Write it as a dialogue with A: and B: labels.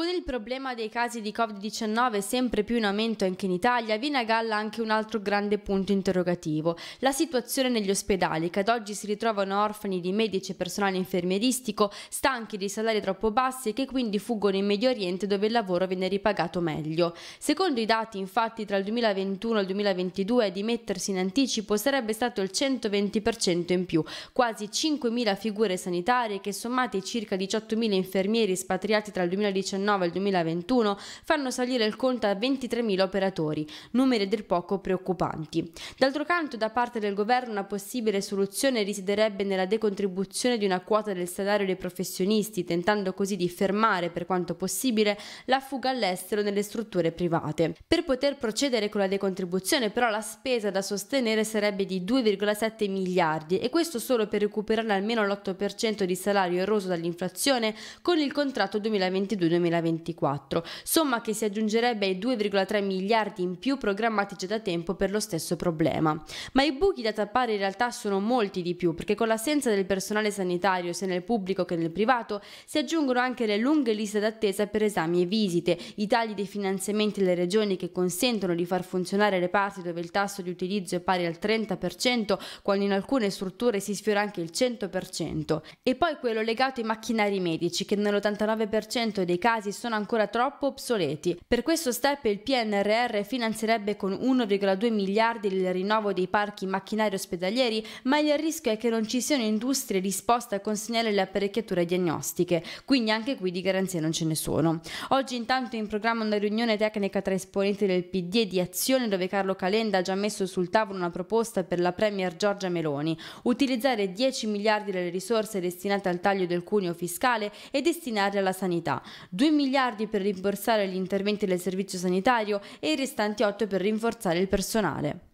A: Con il problema dei casi di Covid-19 sempre più in aumento anche in Italia, viene a galla anche un altro grande punto interrogativo, la situazione negli ospedali, che ad oggi si ritrovano orfani di medici e personale infermieristico, stanchi di salari troppo bassi e che quindi fuggono in Medio Oriente dove il lavoro viene ripagato meglio. Secondo i dati, infatti, tra il 2021 e il 2022 a dimettersi in anticipo sarebbe stato il 120% in più, quasi 5.000 figure sanitarie che sommate ai circa 18.000 infermieri spatriati tra il 2019 2019 al 2021 fanno salire il conto a 23.000 operatori, numeri del poco preoccupanti. D'altro canto, da parte del governo una possibile soluzione risiederebbe nella decontribuzione di una quota del salario dei professionisti, tentando così di fermare per quanto possibile la fuga all'estero nelle strutture private. Per poter procedere con la decontribuzione però la spesa da sostenere sarebbe di 2,7 miliardi e questo solo per recuperare almeno l'8% di salario eroso dall'inflazione con il contratto 2022-2023. 2024, somma che si aggiungerebbe ai 2,3 miliardi in più programmati già da tempo per lo stesso problema. Ma i buchi da tappare in realtà sono molti di più, perché con l'assenza del personale sanitario sia nel pubblico che nel privato si aggiungono anche le lunghe liste d'attesa per esami e visite, i tagli dei finanziamenti alle regioni che consentono di far funzionare reparti dove il tasso di utilizzo è pari al 30%, quando in alcune strutture si sfiora anche il 100%, e poi quello legato ai macchinari medici che nell'89% dei casi dati sono ancora troppo obsoleti. Per questo step il PNRR finanzierebbe con 1,2 miliardi il rinnovo dei parchi macchinari ospedalieri, ma il rischio è che non ci siano industrie disposte a consegnare le apparecchiature diagnostiche, quindi anche qui di garanzie non ce ne sono. Oggi intanto in programma una riunione tecnica tra esponenti del PD e di Azione dove Carlo Calenda ha già messo sul tavolo una proposta per la Premier Giorgia Meloni, utilizzare 10 miliardi delle risorse destinate al taglio del cuneo fiscale e destinarle alla sanità, 2 miliardi miliardi per rimborsare gli interventi del servizio sanitario e i restanti 8 per rinforzare il personale.